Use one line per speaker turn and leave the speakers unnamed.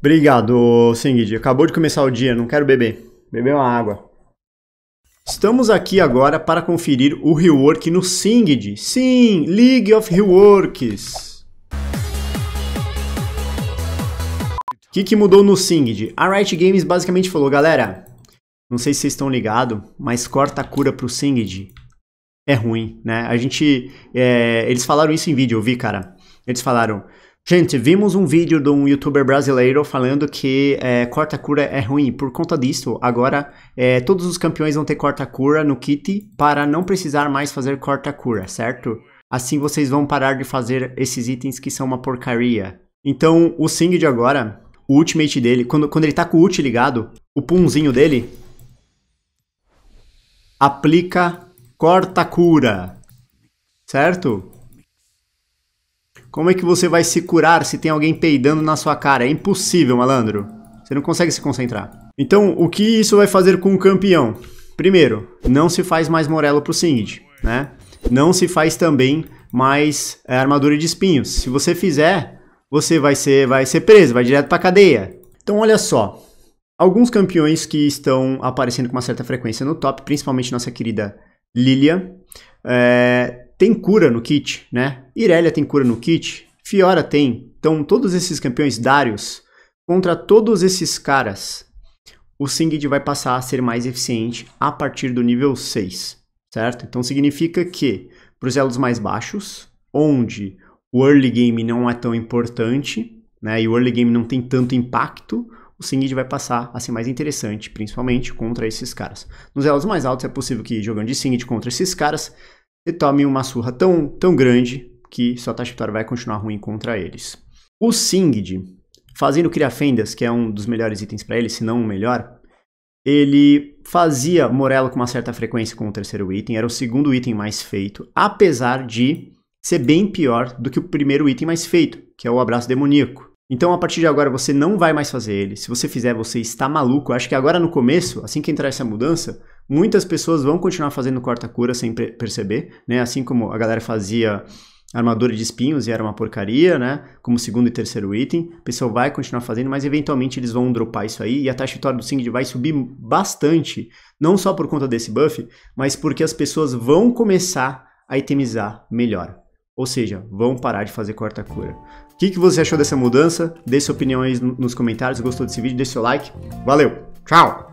Obrigado, Singid. Acabou de começar o dia, não quero beber. Beber uma água. Estamos aqui agora para conferir o rework no Singed. Sim, League of Reworks. O que, que mudou no Singed? A Riot Games basicamente falou, galera, não sei se vocês estão ligados, mas corta a cura pro Singed. É ruim, né? A gente... É, eles falaram isso em vídeo, eu vi, cara. Eles falaram, Gente, vimos um vídeo de um youtuber brasileiro falando que é, corta cura é ruim. Por conta disso, agora é, todos os campeões vão ter corta cura no kit para não precisar mais fazer corta cura, certo? Assim vocês vão parar de fazer esses itens que são uma porcaria. Então, o Sing de agora, o ultimate dele, quando, quando ele tá com o ult ligado, o punzinho dele aplica corta cura, certo? Como é que você vai se curar se tem alguém peidando na sua cara? É impossível, malandro. Você não consegue se concentrar. Então, o que isso vai fazer com o campeão? Primeiro, não se faz mais Morelo pro Singed, né? Não se faz também mais é, armadura de espinhos. Se você fizer, você vai ser, vai ser preso, vai direto pra cadeia. Então, olha só. Alguns campeões que estão aparecendo com uma certa frequência no top, principalmente nossa querida Lilia, é, tem cura no kit, né? Irelia tem cura no kit, Fiora tem. Então, todos esses campeões Darius, contra todos esses caras, o Singed vai passar a ser mais eficiente a partir do nível 6, certo? Então, significa que para os elos mais baixos, onde o early game não é tão importante, né? E o early game não tem tanto impacto, o Singed vai passar a ser mais interessante, principalmente contra esses caras. Nos elos mais altos é possível que jogando de Singed contra esses caras, e tome uma surra tão, tão grande que sua taxa vitória vai continuar ruim contra eles. O Singed, fazendo criar fendas, que é um dos melhores itens para ele, se não o melhor, ele fazia Morello com uma certa frequência com o terceiro item, era o segundo item mais feito, apesar de ser bem pior do que o primeiro item mais feito, que é o Abraço Demoníaco. Então, a partir de agora, você não vai mais fazer ele. Se você fizer, você está maluco. Eu acho que agora no começo, assim que entrar essa mudança, muitas pessoas vão continuar fazendo corta-cura sem perceber, né? Assim como a galera fazia armadura de espinhos e era uma porcaria, né? Como segundo e terceiro item. O pessoal vai continuar fazendo, mas eventualmente eles vão dropar isso aí e a taxa de vitória do Singed vai subir bastante, não só por conta desse buff, mas porque as pessoas vão começar a itemizar melhor. Ou seja, vão parar de fazer corta-cura que, que você achou dessa mudança? Deixe sua opinião aí nos comentários. Gostou desse vídeo? Deixe seu like. Valeu! Tchau!